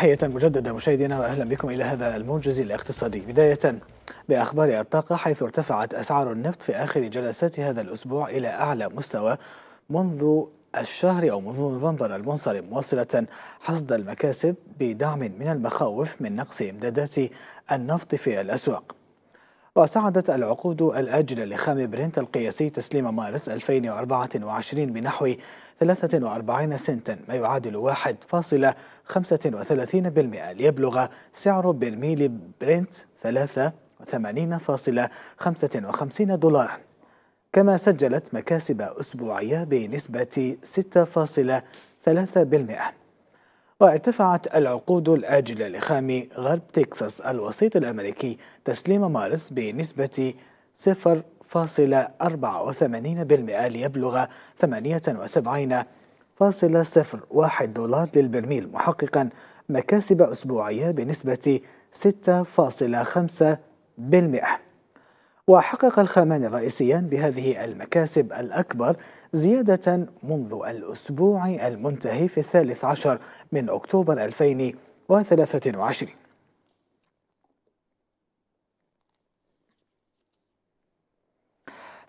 تحية مجددة مشاهدينا واهلا بكم الى هذا الموجز الاقتصادي، بداية باخبار الطاقة حيث ارتفعت اسعار النفط في اخر جلسات هذا الاسبوع الى اعلى مستوى منذ الشهر أو منذ نوفمبر المنصرم مواصلة حصد المكاسب بدعم من المخاوف من نقص إمدادات النفط في الأسواق وساعدت العقود الآجلة لخام برنت القياسي تسليم مارس 2024 بنحو 43 سنتا ما يعادل 1.35% ليبلغ سعر برميل برنت 83.55 دولارا كما سجلت مكاسب أسبوعية بنسبة 6.3% وارتفعت العقود الآجلة لخام غرب تكساس الوسيط الأمريكي تسليم مارس بنسبة 0.84% ليبلغ 78.01 دولار للبرميل محققا مكاسب أسبوعية بنسبة 6.5% وحقق الخامان الرئيسيان بهذه المكاسب الأكبر زيادة منذ الأسبوع المنتهي في الثالث عشر من أكتوبر 2023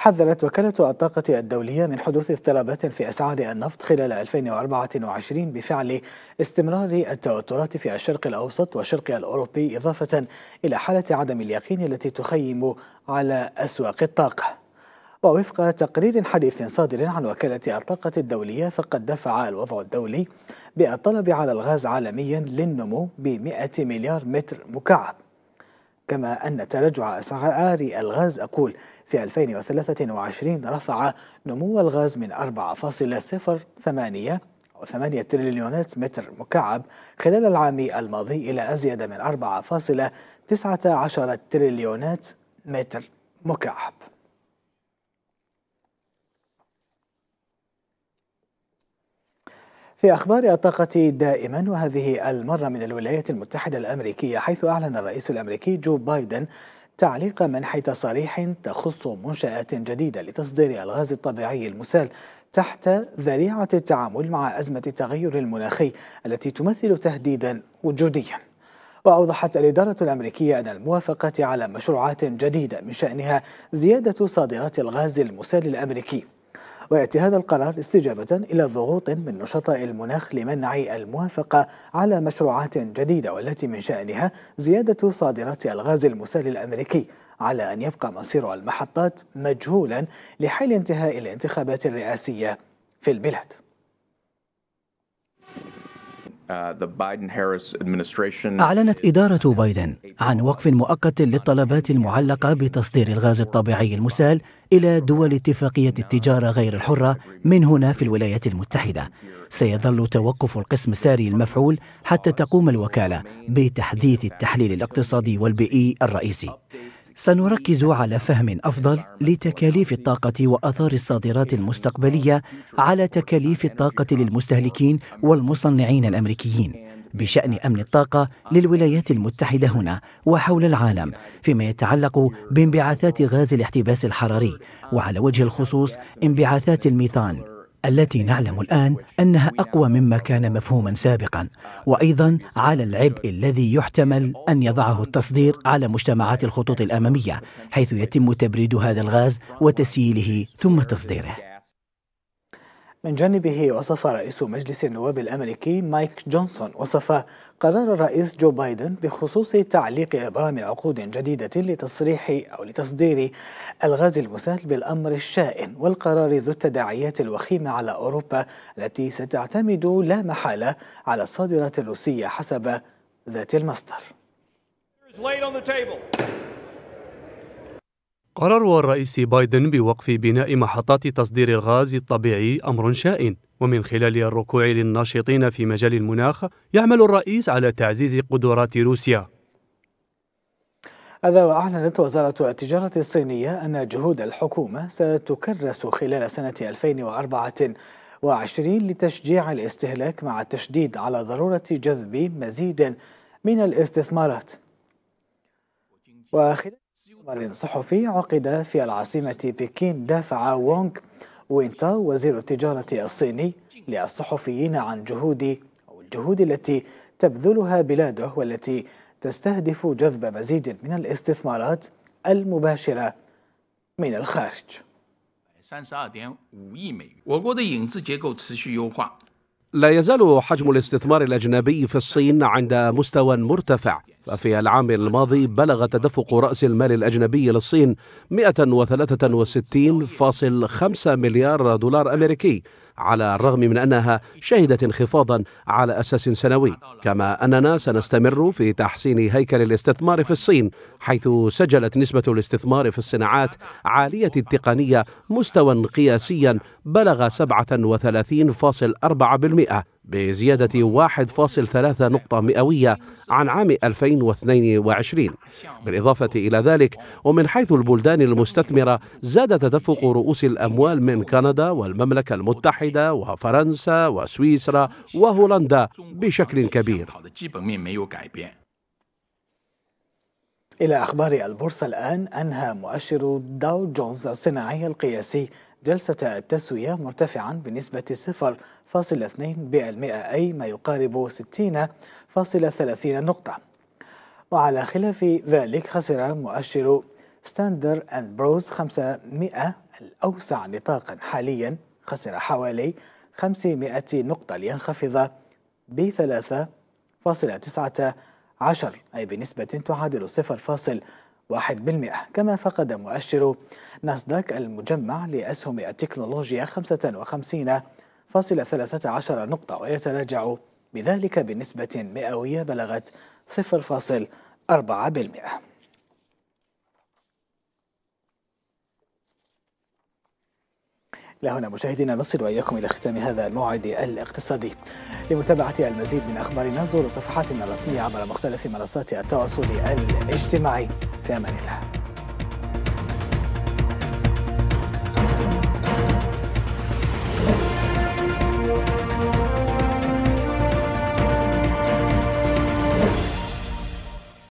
حذرت وكالة الطاقة الدولية من حدوث اضطرابات في أسعار النفط خلال 2024 بفعل استمرار التوترات في الشرق الأوسط والشرق الأوروبي إضافة إلى حالة عدم اليقين التي تخيم على أسواق الطاقة ووفق تقرير حديث صادر عن وكالة الطاقة الدولية فقد دفع الوضع الدولي بالطلب على الغاز عالميا للنمو ب 100 مليار متر مكعب كما أن تراجع أسعار الغاز أقول في 2023 رفع نمو الغاز من 4.08 8 تريليونات متر مكعب خلال العام الماضي إلى أزيد من 4.19 تريليونات متر مكعب في أخبار الطاقة دائما وهذه المرة من الولايات المتحدة الأمريكية حيث أعلن الرئيس الأمريكي جو بايدن تعليق منح تصاريح تخص منشآت جديدة لتصدير الغاز الطبيعي المسال تحت ذريعة التعامل مع أزمة التغير المناخي التي تمثل تهديدا وجوديا وأوضحت الإدارة الأمريكية أن الموافقة على مشروعات جديدة من شأنها زيادة صادرات الغاز المسال الأمريكي ويأتي هذا القرار استجابة إلى ضغوط من نشطاء المناخ لمنع الموافقة على مشروعات جديدة والتي من شأنها زيادة صادرات الغاز المسال الأمريكي على أن يبقى مصير المحطات مجهولا لحال انتهاء الانتخابات الرئاسية في البلاد آه، أعلنت إدارة بايدن عن وقف مؤقت للطلبات المعلقة بتصدير الغاز الطبيعي المسال إلى دول اتفاقية التجارة غير الحرة من هنا في الولايات المتحدة. سيظل توقف القسم الساري المفعول حتى تقوم الوكالة بتحديث التحليل الاقتصادي والبيئي الرئيسي. سنركز على فهم افضل لتكاليف الطاقه واثار الصادرات المستقبليه على تكاليف الطاقه للمستهلكين والمصنعين الامريكيين بشان امن الطاقه للولايات المتحده هنا وحول العالم فيما يتعلق بانبعاثات غاز الاحتباس الحراري وعلى وجه الخصوص انبعاثات الميثان التي نعلم الان انها اقوى مما كان مفهوما سابقا وايضا على العبء الذي يحتمل ان يضعه التصدير على مجتمعات الخطوط الاماميه حيث يتم تبريد هذا الغاز وتسييله ثم تصديره من جانبه وصف رئيس مجلس النواب الأمريكي مايك جونسون وصف قرار الرئيس جو بايدن بخصوص تعليق إبرام عقود جديدة لتصريح أو لتصدير الغاز المسال بالأمر الشائن والقرار ذو التداعيات الوخيمة على أوروبا التي ستعتمد لا محالة على الصادرات الروسية حسب ذات المصدر. قرار الرئيس بايدن بوقف بناء محطات تصدير الغاز الطبيعي أمر شائن ومن خلال الركوع للناشطين في مجال المناخ يعمل الرئيس على تعزيز قدرات روسيا هذا وأعلنت وزارة التجارة الصينية أن جهود الحكومة ستكرس خلال سنة 2024 لتشجيع الاستهلاك مع التشديد على ضرورة جذب مزيد من الاستثمارات وخلال مؤتمر صحفي عقد في العاصمة بكين دافع وونغ وينتا وزير التجارة الصيني للصحفيين عن جهود أو الجهود التي تبذلها بلاده والتي تستهدف جذب مزيد من الاستثمارات المباشرة من الخارج. لا يزال حجم الاستثمار الأجنبي في الصين عند مستوى مرتفع ففي العام الماضي بلغ تدفق رأس المال الأجنبي للصين 163.5 مليار دولار أمريكي على الرغم من أنها شهدت انخفاضا على أساس سنوي كما أننا سنستمر في تحسين هيكل الاستثمار في الصين حيث سجلت نسبة الاستثمار في الصناعات عالية التقنية مستوى قياسيا بلغ 37.4% بزيادة 1.3 نقطة مئوية عن عام 2022 بالإضافة إلى ذلك ومن حيث البلدان المستثمرة زاد تدفق رؤوس الأموال من كندا والمملكة المتحدة وفرنسا وسويسرا وهولندا بشكل كبير إلى أخبار البورصة الآن أنهى مؤشر داو جونز الصناعي القياسي جلسة التسوية مرتفعا بنسبة 0.2% أي ما يقارب 60.30 نقطة وعلى خلاف ذلك خسر مؤشر ستاندر أند بروز 500 الأوسع نطاقا حاليا خسر حوالي 500 نقطة لينخفض ب 3.19 أي بنسبة تعادل كما فقد مؤشر ناسداك المجمع لأسهم التكنولوجيا 55.13 نقطة ويتراجع بذلك بنسبة مئوية بلغت 0.4% لهنا مشاهدينا نصل واياكم الى ختام هذا الموعد الاقتصادي. لمتابعه المزيد من اخبارنا زوروا صفحاتنا الرسميه عبر مختلف منصات التواصل الاجتماعي. في امان الله.